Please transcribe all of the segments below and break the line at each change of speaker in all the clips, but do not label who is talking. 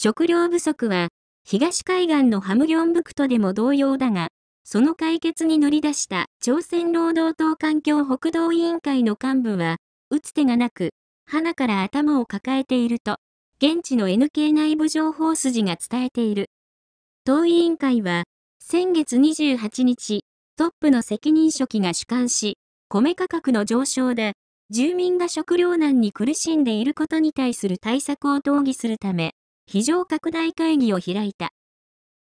食料不足は、東海岸のハムギョンブクトでも同様だが、その解決に乗り出した朝鮮労働党環境北道委員会の幹部は、打つ手がなく、花から頭を抱えていると、現地の NK 内部情報筋が伝えている。党委員会は、先月28日、トップの責任書記が主管し、米価格の上昇で、住民が食糧難に苦しんでいることに対する対策を討議するため、非常拡大会議を開いた。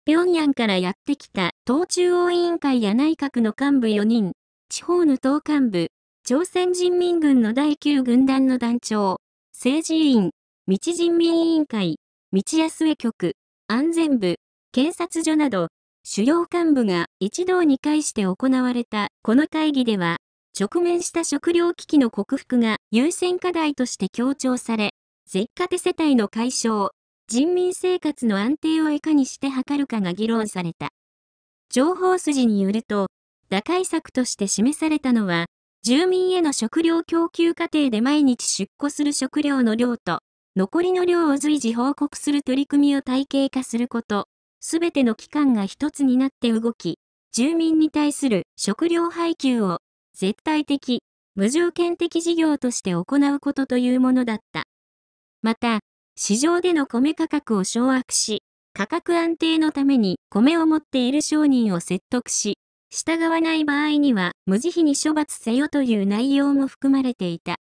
平壌からやってきた党中央委員会や内閣の幹部4人、地方の党幹部、朝鮮人民軍の第9軍団の団長、政治委員、道人民委員会、道安江局、安全部、検察所など、主要幹部が一堂に会して行われたこの会議では、直面した食糧危機の克服が優先課題として強調され、絶果手世帯の解消、人民生活の安定をいかにして図るかが議論された。情報筋によると、打開策として示されたのは、住民への食料供給過程で毎日出庫する食料の量と、残りの量を随時報告する取り組みを体系化すること、すべての機関が一つになって動き、住民に対する食料配給を絶対的、無条件的事業として行うことというものだった。また、市場での米価格を掌握し、価格安定のために米を持っている商人を説得し、従わない場合には無慈悲に処罰せよという内容も含まれていた。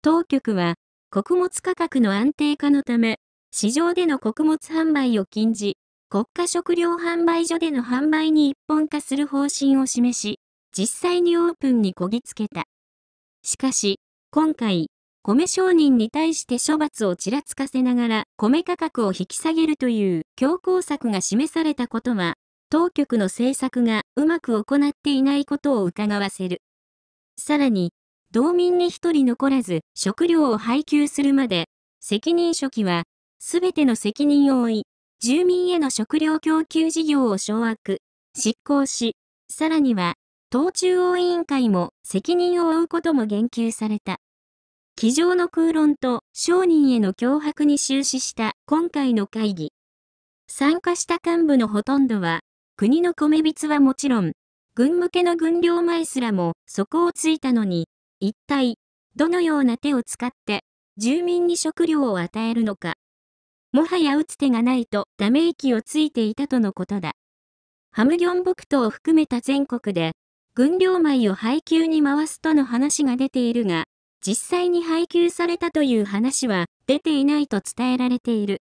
当局は、穀物価格の安定化のため、市場での穀物販売を禁じ、国家食料販売所での販売に一本化する方針を示し、実際にオープンにこぎつけた。しかし、今回、米商人に対して処罰をちらつかせながら米価格を引き下げるという強硬策が示されたことは、当局の政策がうまく行っていないことを伺わせる。さらに、道民に一人残らず食料を配給するまで、責任初期は、すべての責任を負い、住民への食料供給事業を掌握、執行し、さらには、党中央委員会も責任を負うことも言及された。机上の空論と商人への脅迫に終始した今回の会議。参加した幹部のほとんどは、国の米びつはもちろん、軍向けの軍領前すらも底をついたのに、一体、どのような手を使って、住民に食料を与えるのか。もはや打つ手がないとため息をついていたとのことだ。ハムギョンク島を含めた全国で、軍領米を配給に回すとの話が出ているが、実際に配給されたという話は出ていないと伝えられている。